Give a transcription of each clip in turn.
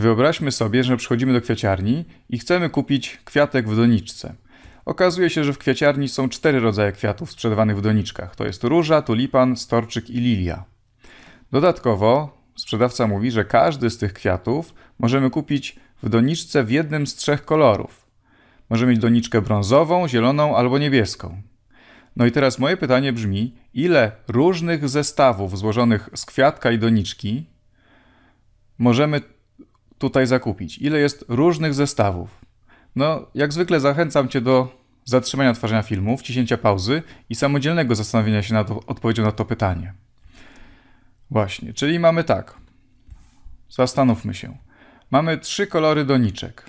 Wyobraźmy sobie, że przychodzimy do kwiaciarni i chcemy kupić kwiatek w doniczce. Okazuje się, że w kwiaciarni są cztery rodzaje kwiatów sprzedawanych w doniczkach. To jest róża, tulipan, storczyk i lilia. Dodatkowo sprzedawca mówi, że każdy z tych kwiatów możemy kupić w doniczce w jednym z trzech kolorów. Możemy mieć doniczkę brązową, zieloną albo niebieską. No i teraz moje pytanie brzmi: ile różnych zestawów złożonych z kwiatka i doniczki możemy tutaj zakupić? Ile jest różnych zestawów? No, jak zwykle zachęcam Cię do zatrzymania tworzenia filmu, wciśnięcia pauzy i samodzielnego zastanowienia się nad odpowiedzią na to pytanie. Właśnie, czyli mamy tak. Zastanówmy się. Mamy trzy kolory doniczek.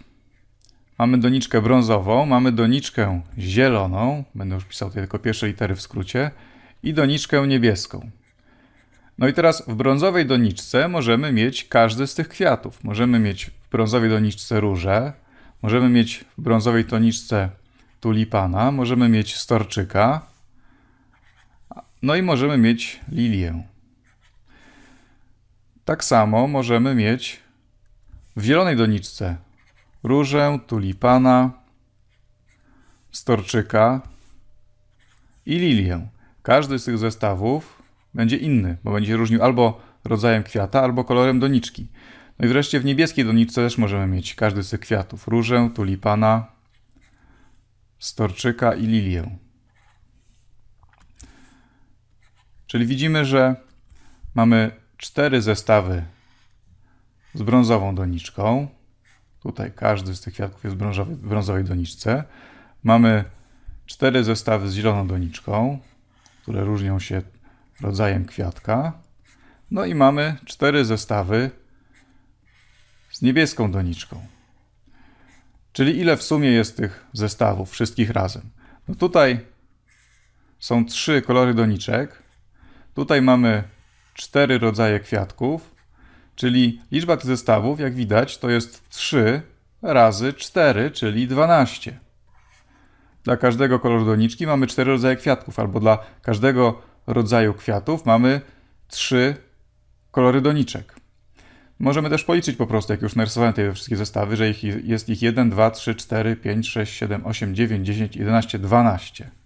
Mamy doniczkę brązową, mamy doniczkę zieloną, będę już pisał tutaj tylko pierwsze litery w skrócie, i doniczkę niebieską. No i teraz w brązowej doniczce możemy mieć każdy z tych kwiatów. Możemy mieć w brązowej doniczce różę, możemy mieć w brązowej doniczce tulipana, możemy mieć storczyka, no i możemy mieć lilię. Tak samo możemy mieć w zielonej doniczce różę, tulipana, storczyka i lilię. Każdy z tych zestawów będzie inny, bo będzie się różnił albo rodzajem kwiata, albo kolorem doniczki. No i wreszcie w niebieskiej doniczce też możemy mieć każdy z tych kwiatów. Różę, tulipana, storczyka i lilię. Czyli widzimy, że mamy cztery zestawy z brązową doniczką. Tutaj każdy z tych kwiatków jest brązowy, w brązowej doniczce. Mamy cztery zestawy z zieloną doniczką, które różnią się rodzajem kwiatka. No i mamy cztery zestawy z niebieską doniczką. Czyli ile w sumie jest tych zestawów wszystkich razem? No tutaj są trzy kolory doniczek. Tutaj mamy cztery rodzaje kwiatków, czyli liczba tych zestawów, jak widać, to jest 3 razy 4, czyli 12. Dla każdego koloru doniczki mamy cztery rodzaje kwiatków, albo dla każdego rodzaju kwiatów mamy trzy kolory doniczek. Możemy też policzyć po prostu, jak już narysowałem te wszystkie zestawy, że ich, jest ich 1, 2, 3, 4, 5, 6, 7, 8, 9, 10, 11, 12.